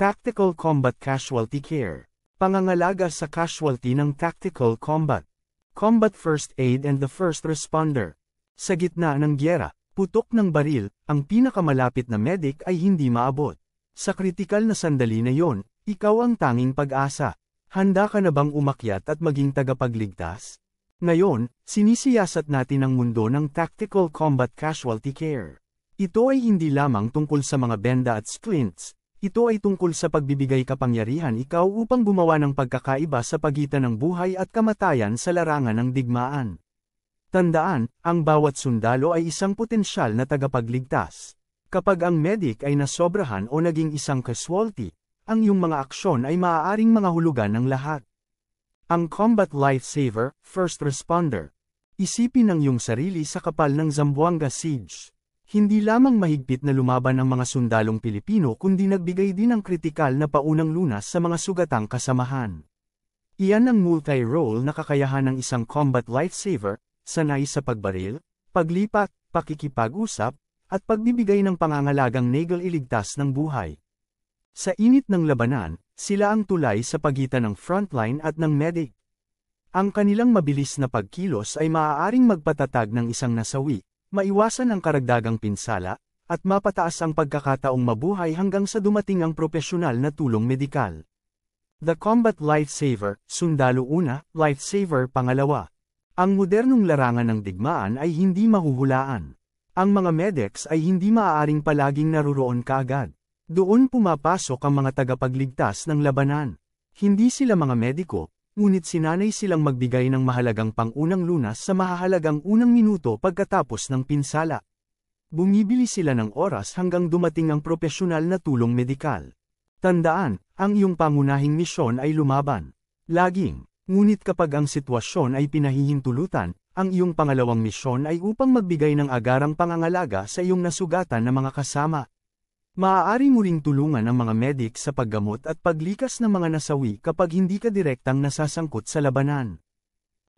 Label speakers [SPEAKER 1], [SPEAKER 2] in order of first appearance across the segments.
[SPEAKER 1] Tactical Combat Casualty Care. Pangangalaga sa casualty ng tactical combat. Combat First Aid and the First Responder. Sa gitna ng gyera, putok ng baril, ang pinakamalapit na medic ay hindi maabot. Sa kritikal na sandali na yon, ikaw ang tanging pag-asa. Handa ka na bang umakyat at maging tagapagligtas? Ngayon, sinisiyasat natin ang mundo ng Tactical Combat Casualty Care. Ito ay hindi lamang tungkol sa mga benda at splints, ito ay tungkol sa pagbibigay kapangyarihan ikaw upang gumawa ng pagkakaiba sa pagitan ng buhay at kamatayan sa larangan ng digmaan. Tandaan, ang bawat sundalo ay isang potensyal na tagapagligtas. Kapag ang medic ay nasobrahan o naging isang casualty, ang iyong mga aksyon ay maaaring mga hulugan ng lahat. Ang Combat Lifesaver, First Responder. Isipin ang iyong sarili sa kapal ng Zamboanga Siege. Hindi lamang mahigpit na lumaban ang mga sundalong Pilipino kundi nagbigay din ng kritikal na paunang lunas sa mga sugatang kasamahan. Iyan ang multi-role na kakayahan ng isang combat lifesaver, sanay sa pagbaril, paglipat, pakikipag-usap, at pagbibigay ng pangangalagang nagal iligtas ng buhay. Sa init ng labanan, sila ang tulay sa pagitan ng frontline at ng medic. Ang kanilang mabilis na pagkilos ay maaaring magpatatag ng isang nasawi, maiwasan ang karagdagang pinsala, at mapataas ang pagkakataong mabuhay hanggang sa dumating ang propesyonal na tulong medikal. The Combat Lifesaver, Sundalo Una, Lifesaver Pangalawa. Ang modernong larangan ng digmaan ay hindi mahuhulaan. Ang mga medics ay hindi maaaring palaging naruroon kaagad. Doon pumapasok ang mga tagapagligtas ng labanan. Hindi sila mga mediko, ngunit sinanay silang magbigay ng mahalagang pangunang lunas sa mahahalagang unang minuto pagkatapos ng pinsala. Bumibili sila ng oras hanggang dumating ang propesyonal na tulong medikal. Tandaan, ang iyong pangunahing misyon ay lumaban. Laging, ngunit kapag ang sitwasyon ay pinahihintulutan, ang iyong pangalawang misyon ay upang magbigay ng agarang pangangalaga sa iyong nasugatan na mga kasama. Maaari mo ring tulungan ang mga medik sa paggamot at paglikas ng mga nasawi kapag hindi ka direktang nasasangkot sa labanan.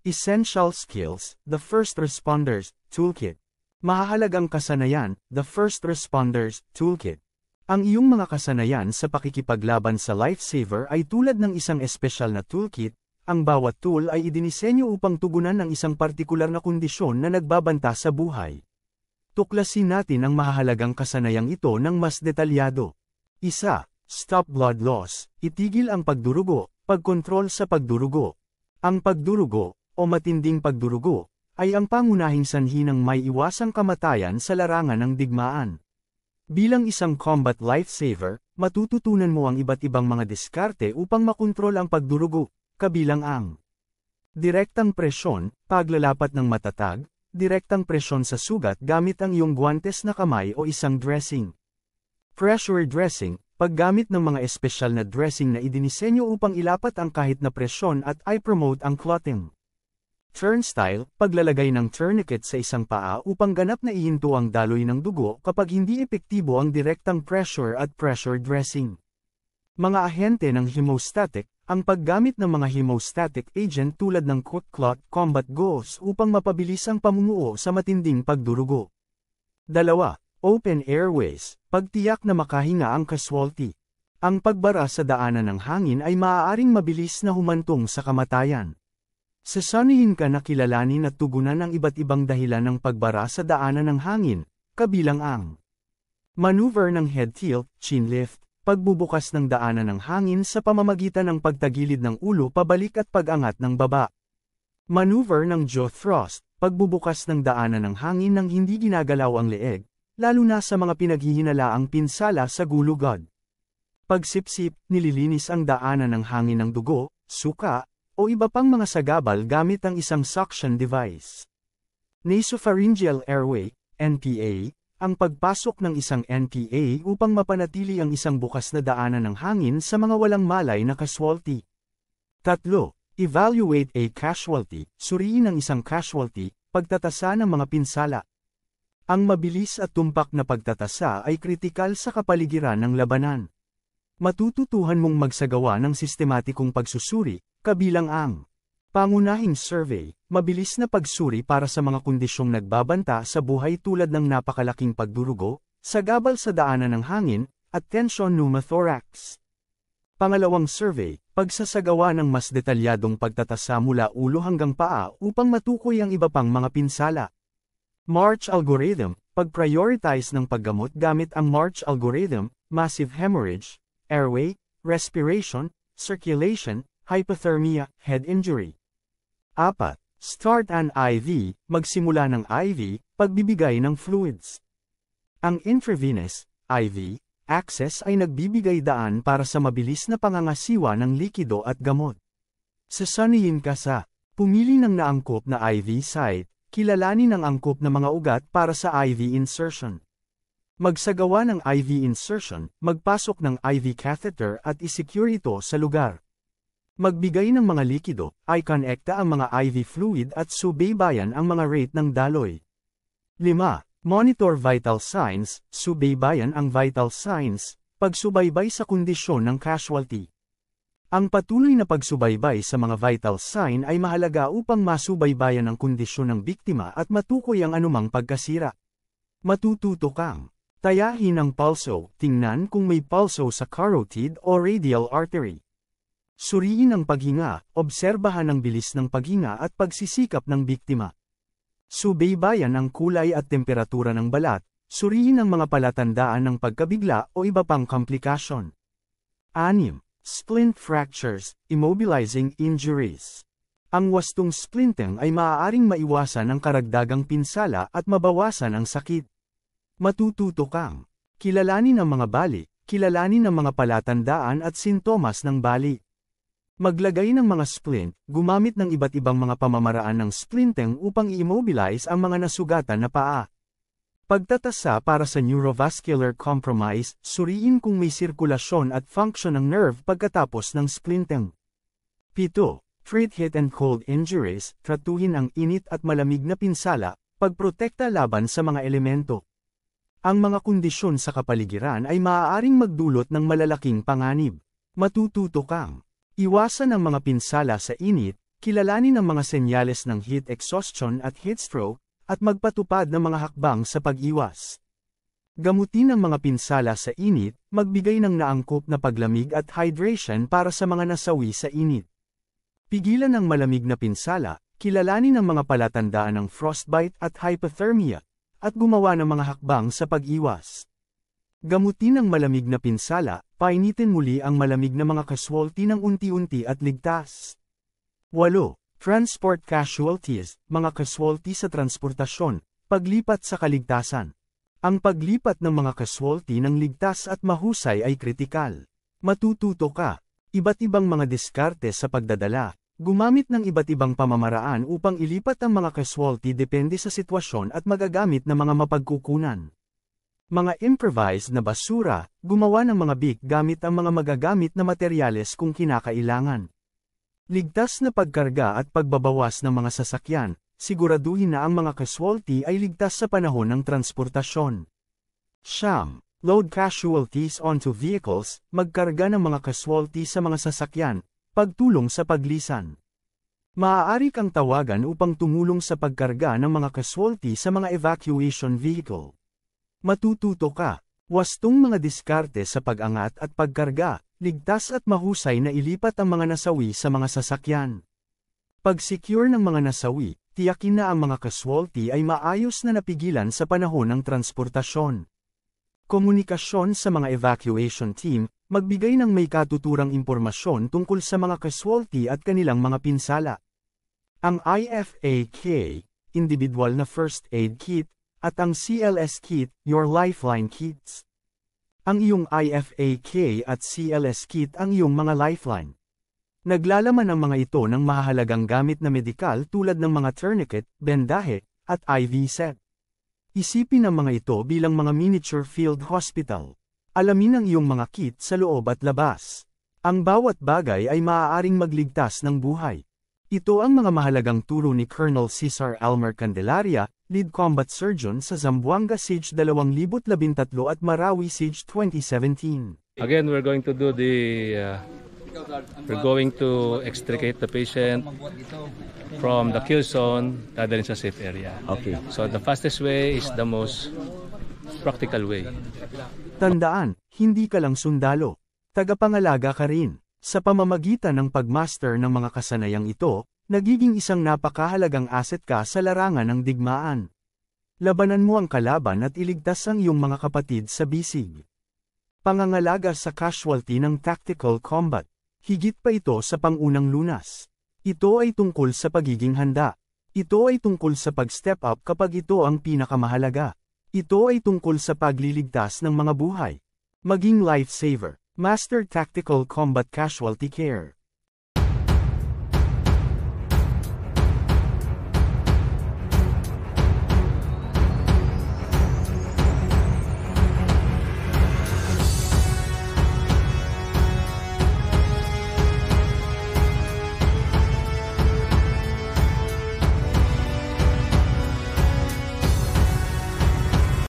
[SPEAKER 1] Essential Skills, The First Responders, Toolkit Mahahalagang kasanayan, The First Responders, Toolkit ang iyong mga kasanayan sa pakikipaglaban sa lifesaver ay tulad ng isang espesyal na toolkit, ang bawat tool ay idinisenyo upang tugunan ng isang partikular na kondisyon na nagbabanta sa buhay. Tuklasin natin ang mahalagang kasanayang ito ng mas detalyado. Isa, Stop blood loss, itigil ang pagdurugo, pagkontrol sa pagdurugo. Ang pagdurugo, o matinding pagdurugo, ay ang pangunahing sanhi ng may iwasang kamatayan sa larangan ng digmaan. Bilang isang combat lifesaver, matututunan mo ang iba't ibang mga diskarte upang makontrol ang pagdurugo, kabilang ang direktang presyon, paglalapat ng matatag, direktang presyon sa sugat gamit ang iyong guwantes na kamay o isang dressing. Pressure dressing, paggamit ng mga espesyal na dressing na idinisenyo upang ilapat ang kahit na presyon at ay promote ang clotting. Turnstile, paglalagay ng tourniquet sa isang paa upang ganap na ihinto ang daloy ng dugo kapag hindi epektibo ang direktang pressure at pressure dressing. Mga ahente ng hemostatic, ang paggamit ng mga hemostatic agent tulad ng Quick Clot Combat Goals upang mapabilis ang pamumuo sa matinding pagdurugo. 2. Open Airways, pagtiyak na makahinga ang casualty. Ang pagbara sa daanan ng hangin ay maaaring mabilis na humantong sa kamatayan. Sasanayin ka na kilalanin at tugunan ang iba't ibang dahilan ng pagbara sa daanan ng hangin, kabilang ang maneuver ng head tilt, chin lift, pagbubukas ng daanan ng hangin sa pamamagitan ng pagtagilid ng ulo pabalik at pagangat ng baba. Maneuver ng jaw thrust, pagbubukas ng daanan ng hangin nang hindi ginagalaw ang leeg, lalo na sa mga pinaghihinalaang pinsala sa gulugod. Pagsipsip, nililinis ang daanan ng hangin ng dugo, suka, o iba pang mga sagabal gamit ang isang suction device. Nasopharyngeal airway, NPA, ang pagpasok ng isang NPA upang mapanatili ang isang bukas na daanan ng hangin sa mga walang malay na casualty. Tatlo, evaluate a casualty, suriin ang isang casualty, pagtatasa ng mga pinsala. Ang mabilis at tumpak na pagtatasa ay kritikal sa kapaligiran ng labanan. Matututuhan mong magsagawa ng sistematikong pagsusuri, kabilang ang pangunahing survey, Mabilis na pagsuri para sa mga kondisyong nagbabanta sa buhay tulad ng napakalaking pagdurugo, sagabal sa daanan ng hangin, at tension pneumothorax. Pangalawang survey, pagsasagawa ng mas detalyadong pagtatasa mula ulo hanggang paa upang matukoy ang iba pang mga pinsala. March algorithm, pag-prioritize ng paggamot gamit ang March algorithm, massive hemorrhage, airway, respiration, circulation, hypothermia, head injury. 4. Start an IV, magsimula ng IV, pagbibigay ng fluids. Ang intravenous, IV, access ay nagbibigay daan para sa mabilis na pangangasiwa ng likido at gamot. Sasanayin ka sa, pumili ng naangkop na IV site, kilalanin ang angkop na mga ugat para sa IV insertion. Magsagawa ng IV insertion, magpasok ng IV catheter at isecure ito sa lugar. Magbigay ng mga likido, ay konekta ang mga IV fluid at subaybayan ang mga rate ng daloy. 5. Monitor vital signs, subaybayan ang vital signs, pagsubaybay sa kondisyon ng casualty. Ang patuloy na pagsubaybay sa mga vital sign ay mahalaga upang masubaybayan ang kondisyon ng biktima at matukoy ang anumang pagkasira. Matututo kang tayahin ang pulso, tingnan kung may pulso sa carotid o radial artery. Suriin ang paghinga, obserbahan ang bilis ng paghinga at pagsisikap ng biktima. Subaybayan ang kulay at temperatura ng balat, suriin ang mga palatandaan ng pagkabigla o iba pang komplikasyon. 6. Splint fractures, immobilizing injuries. Ang wastong splinting ay maaaring maiwasan ang karagdagang pinsala at mabawasan ang sakit. Matututo kang kilalanin ang mga bali, kilalanin ang mga palatandaan at sintomas ng bali. Maglagay ng mga splint, gumamit ng iba't ibang mga pamamaraan ng splinting upang i-immobilize ang mga nasugatan na paa. Pagtatasa para sa neurovascular compromise, suriin kung may sirkulasyon at function ng nerve pagkatapos ng splinting. 7. Treat heat and cold injuries, tratuhin ang init at malamig na pinsala, pagprotekta laban sa mga elemento. Ang mga kondisyon sa kapaligiran ay maaaring magdulot ng malalaking panganib. Matututo kang Iwasan ang mga pinsala sa init, kilalanin ang mga senyales ng heat exhaustion at heat stroke, at magpatupad ng mga hakbang sa pag-iwas. Gamutin ang mga pinsala sa init, magbigay ng naangkop na paglamig at hydration para sa mga nasawi sa init. Pigilan ang malamig na pinsala, kilalanin ang mga palatandaan ng frostbite at hypothermia, at gumawa ng mga hakbang sa pag-iwas. Gamutin ang malamig na pinsala, painitin muli ang malamig na mga casualty ng unti-unti at ligtas. 8. Transport casualties, mga casualty sa transportasyon, paglipat sa kaligtasan. Ang paglipat ng mga casualty ng ligtas at mahusay ay kritikal. Matututo ka. Iba't ibang mga diskarte sa pagdadala. Gumamit ng iba't ibang pamamaraan upang ilipat ang mga casualty depende sa sitwasyon at magagamit ng mga mapagkukunan mga improvised na basura, gumawa ng mga big gamit ang mga magagamit na materyales kung kinakailangan. Ligtas na pagkarga at pagbabawas ng mga sasakyan, siguraduhin na ang mga casualty ay ligtas sa panahon ng transportasyon. Siyam, load casualties onto vehicles, magkarga ng mga casualty sa mga sasakyan, pagtulong sa paglisan. Maaari kang tawagan upang tumulong sa pagkarga ng mga casualty sa mga evacuation vehicle matututo ka. Wastong mga diskarte sa pag-angat at pagkarga, ligtas at mahusay na ilipat ang mga nasawi sa mga sasakyan. Pag-secure ng mga nasawi, tiyakin na ang mga casualty ay maayos na napigilan sa panahon ng transportasyon. Komunikasyon sa mga evacuation team, magbigay ng may katuturang impormasyon tungkol sa mga casualty at kanilang mga pinsala. Ang IFAK, Individual na First Aid Kit, at ang CLS Kit, your lifeline kits. Ang iyong IFAK at CLS Kit ang iyong mga lifeline. Naglalaman ang mga ito ng mahalagang gamit na medikal tulad ng mga tourniquet, bendahe, at IV set. Isipin ang mga ito bilang mga miniature field hospital. Alamin ang iyong mga kit sa loob at labas. Ang bawat bagay ay maaaring magligtas ng buhay. Ito ang mga mahalagang turo ni Colonel Cesar Almer Candelaria, lead combat surgeon sa Zamboanga Siege 2013 at Marawi Siege 2017. Again, we're going to do the uh, we're going to extricate the patient from the kill zone dadalhin sa safe area. Okay. So the fastest way is the most practical way. Tandaan, hindi ka lang sundalo. Tagapangalaga ka rin. Sa pamamagitan ng pagmaster ng mga kasanayang ito, nagiging isang napakahalagang aset ka sa larangan ng digmaan. Labanan mo ang kalaban at iligtas ang iyong mga kapatid sa bisig. Pangangalaga sa casualty ng tactical combat. Higit pa ito sa pangunang lunas. Ito ay tungkol sa pagiging handa. Ito ay tungkol sa pag-step up kapag ito ang pinakamahalaga. Ito ay tungkol sa pagliligtas ng mga buhay. Maging lifesaver. Master Tactical Combat Casualty Care